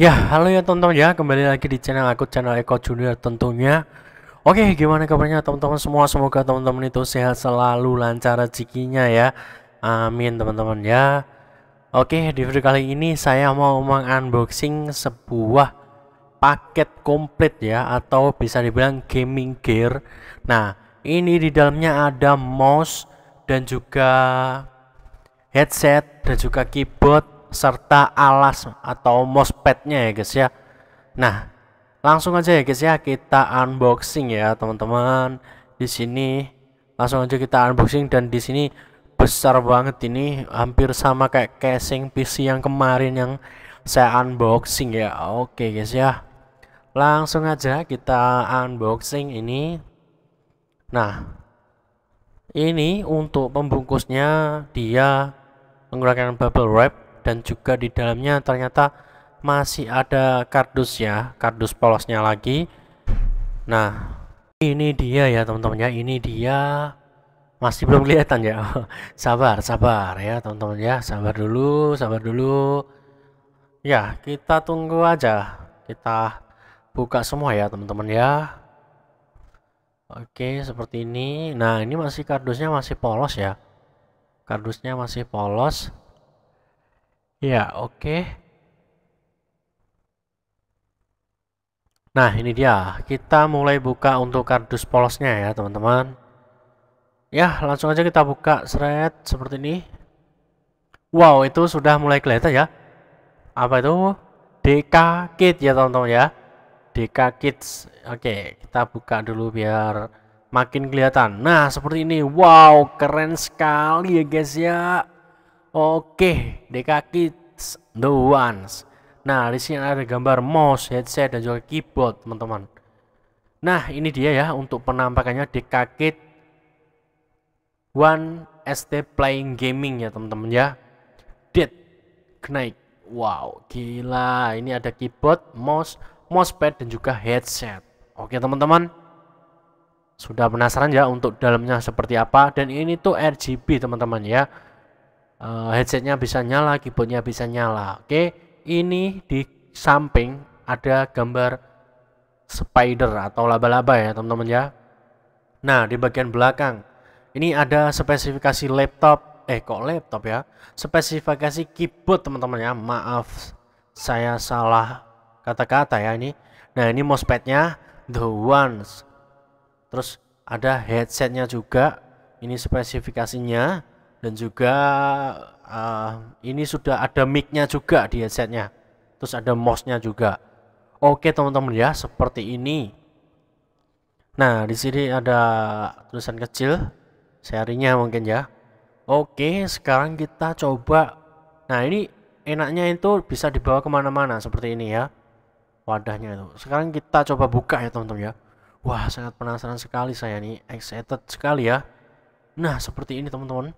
Ya, halo ya teman-teman ya, kembali lagi di channel aku, channel Eko Junior tentunya Oke, gimana kabarnya teman-teman semua, semoga teman-teman itu sehat selalu, lancar rezekinya ya Amin teman-teman ya Oke, di video kali ini saya mau meng-unboxing sebuah paket komplit ya Atau bisa dibilang gaming gear Nah, ini di dalamnya ada mouse dan juga headset dan juga keyboard serta alas atau mosfetnya ya guys ya nah langsung aja ya guys ya kita unboxing ya teman-teman di sini langsung aja kita unboxing dan di sini besar banget ini hampir sama kayak casing PC yang kemarin yang saya unboxing ya oke guys ya langsung aja kita unboxing ini nah ini untuk pembungkusnya dia menggunakan bubble wrap dan juga di dalamnya ternyata masih ada kardus ya kardus polosnya lagi nah ini dia ya teman-teman ya ini dia masih belum kelihatan ya sabar sabar ya teman-teman ya sabar dulu sabar dulu ya kita tunggu aja kita buka semua ya teman-teman ya oke seperti ini nah ini masih kardusnya masih polos ya kardusnya masih polos Ya, oke. Okay. Nah, ini dia. Kita mulai buka untuk kardus polosnya ya, teman-teman. Ya, langsung aja kita buka seret seperti ini. Wow, itu sudah mulai kelihatan ya. Apa itu? DK Kit ya, teman-teman ya. DK Kids. Oke, kita buka dulu biar makin kelihatan. Nah, seperti ini. Wow, keren sekali ya, guys ya. Oke, DK Kids The Ones. Nah, di sini ada gambar mouse, headset, dan juga keyboard, teman-teman. Nah, ini dia ya untuk penampakannya DK One ST Playing Gaming ya, teman-teman ya. Dead Knight. Wow, gila. Ini ada keyboard, mouse, mousepad, dan juga headset. Oke, teman-teman. Sudah penasaran ya untuk dalamnya seperti apa? Dan ini tuh RGB, teman-teman ya uh, headsetnya bisa nyala, keyboardnya bisa nyala. Oke, okay? ini di samping ada gambar spider atau laba-laba ya teman-teman ya. Nah di bagian belakang ini ada spesifikasi laptop, eh kok laptop ya? Spesifikasi keyboard teman-teman ya. Maaf saya salah kata-kata ya ini. Nah ini mousepadnya the ones. Terus ada headsetnya juga. Ini spesifikasinya dan juga uh, ini sudah ada mic-nya juga di headsetnya terus ada mouse-nya juga oke teman-teman ya seperti ini nah di sini ada tulisan kecil serinya mungkin ya oke sekarang kita coba nah ini enaknya itu bisa dibawa kemana-mana seperti ini ya wadahnya itu sekarang kita coba buka ya teman-teman ya wah sangat penasaran sekali saya nih excited sekali ya nah seperti ini teman-teman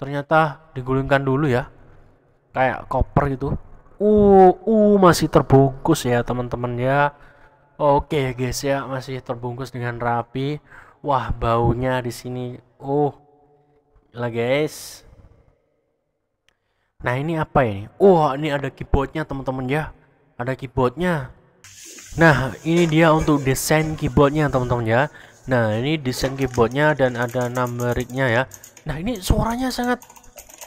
ternyata digulingkan dulu ya kayak koper gitu uh uh masih terbungkus ya teman-teman ya oke okay, guys ya masih terbungkus dengan rapi wah baunya di sini uh lah guys nah ini apa ini wah uh, ini ada keyboardnya teman-teman ya ada keyboardnya nah ini dia untuk desain keyboardnya teman-teman ya nah ini desain keyboardnya dan ada numberiknya ya Nah ini suaranya sangat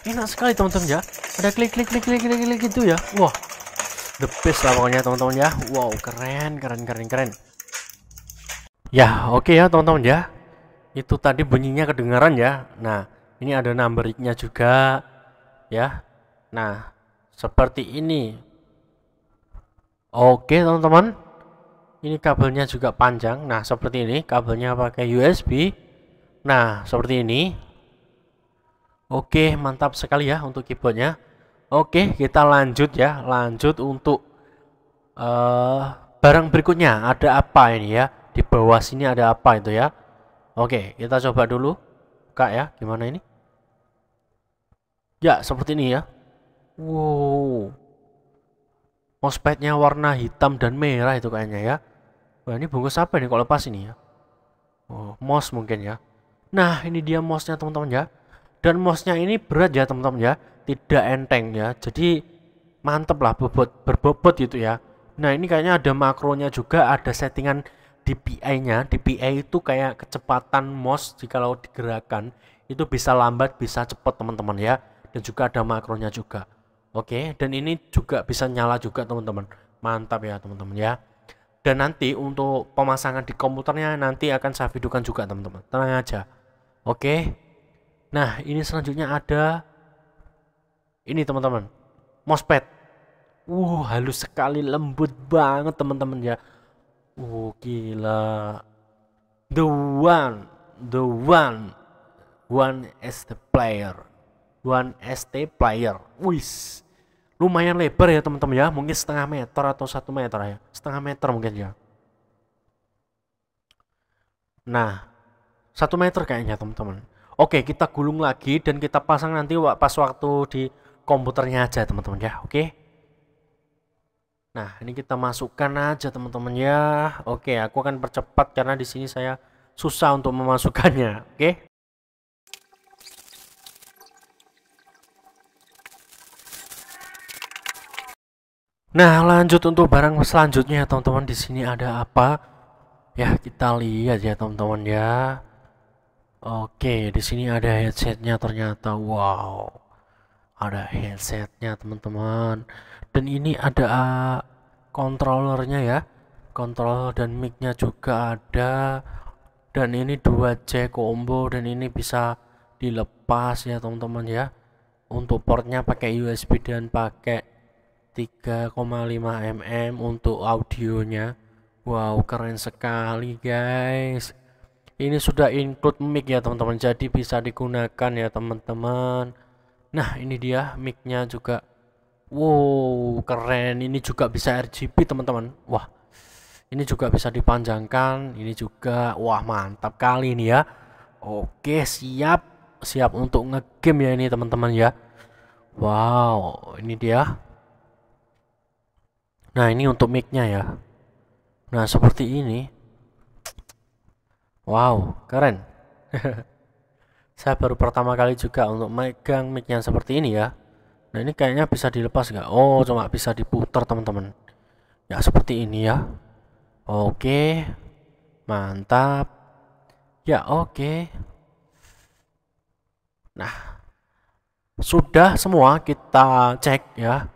enak sekali teman-teman ya. Ada klik klik klik klik klik klik gitu ya. Wah the best lah pokoknya teman-teman ya. Wow keren keren keren keren. Ya oke okay ya teman-teman ya. Itu tadi bunyinya kedengaran ya. Nah ini ada numbernya juga ya. Nah seperti ini. Oke okay, teman-teman. Ini kabelnya juga panjang. Nah seperti ini kabelnya pakai USB. Nah seperti ini Oke, mantap sekali ya untuk keyboardnya. Oke, kita lanjut ya. Lanjut untuk uh, barang berikutnya. Ada apa ini ya? Di bawah sini ada apa itu ya? Oke, kita coba dulu. Kak ya, gimana ini? Ya, seperti ini ya. Wow. Mousepadnya warna hitam dan merah itu kayaknya ya. Wah, ini bungkus apa ini kalau lepas ini ya? Oh, mouse mungkin ya. Nah, ini dia mouse-nya teman-teman ya dan mosnya ini berat ya teman-teman ya tidak enteng ya jadi mantep lah bobot berbobot gitu ya nah ini kayaknya ada makronya juga ada settingan DPI nya DPI itu kayak kecepatan MOS jika kalau digerakkan itu bisa lambat bisa cepat teman-teman ya dan juga ada makronya juga oke dan ini juga bisa nyala juga teman-teman mantap ya teman-teman ya dan nanti untuk pemasangan di komputernya nanti akan saya videokan juga teman-teman tenang aja oke Nah, ini selanjutnya ada ini teman-teman, MOSFET. Uh, halus sekali, lembut banget teman-teman ya. Uh, gila. The one, the one. One as the player. One as player. Wis. Lumayan lebar ya teman-teman ya, mungkin setengah meter atau satu meter ya. Setengah meter mungkin ya. Nah, satu meter kayaknya teman-teman Oke, kita gulung lagi dan kita pasang nanti pas waktu di komputernya aja teman-teman ya, oke? Nah, ini kita masukkan aja teman-teman ya. Oke, aku akan percepat karena di sini saya susah untuk memasukkannya, oke? Nah, lanjut untuk barang selanjutnya teman-teman. Di sini ada apa? Ya, kita lihat ya teman-teman ya. Oke, di sini ada headsetnya ternyata. Wow, ada headsetnya teman-teman. Dan ini ada kontrolernya ya, controller dan micnya juga ada. Dan ini dua jack combo dan ini bisa dilepas ya teman-teman ya. Untuk portnya pakai USB dan pakai 3,5 mm untuk audionya. Wow, keren sekali guys ini sudah include mic ya teman-teman jadi bisa digunakan ya teman-teman nah ini dia micnya juga wow keren ini juga bisa RGB teman-teman wah ini juga bisa dipanjangkan ini juga wah mantap kali ini ya oke siap siap untuk ngegame ya ini teman-teman ya wow ini dia nah ini untuk micnya ya nah seperti ini Wow, keren. Saya baru pertama kali juga untuk megang mic yang seperti ini ya. Nah ini kayaknya bisa dilepas nggak? Oh, cuma bisa diputar teman-teman. Ya seperti ini ya. Oke, mantap. Ya oke. Nah, sudah semua kita cek ya.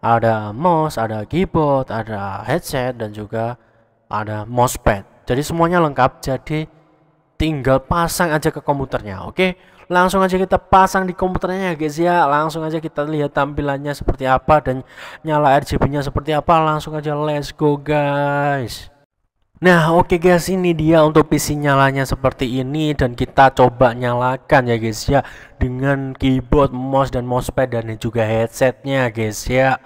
Ada mouse, ada keyboard, ada headset, dan juga ada mousepad. Jadi semuanya lengkap. Jadi tinggal pasang aja ke komputernya. Oke, langsung aja kita pasang di komputernya ya guys ya. Langsung aja kita lihat tampilannya seperti apa dan nyala RGB-nya seperti apa. Langsung aja let's go guys. Nah oke okay guys ini dia untuk PC nyalanya seperti ini dan kita coba nyalakan ya guys ya dengan keyboard, mouse dan mousepad dan juga headsetnya guys ya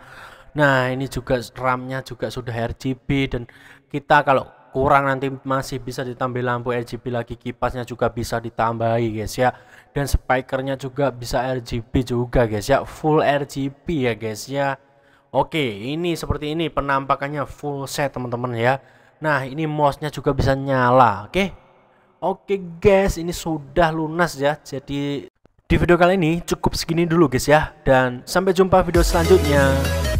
Nah ini juga RAM nya juga sudah RGB dan kita kalau kurang nanti masih bisa ditambah lampu RGB lagi kipasnya juga bisa ditambahi guys ya dan speakernya juga bisa RGB juga guys ya full RGB ya guys ya oke ini seperti ini penampakannya full set teman-teman ya nah ini mouse-nya juga bisa nyala oke oke guys ini sudah lunas ya jadi di video kali ini cukup segini dulu guys ya dan sampai jumpa video selanjutnya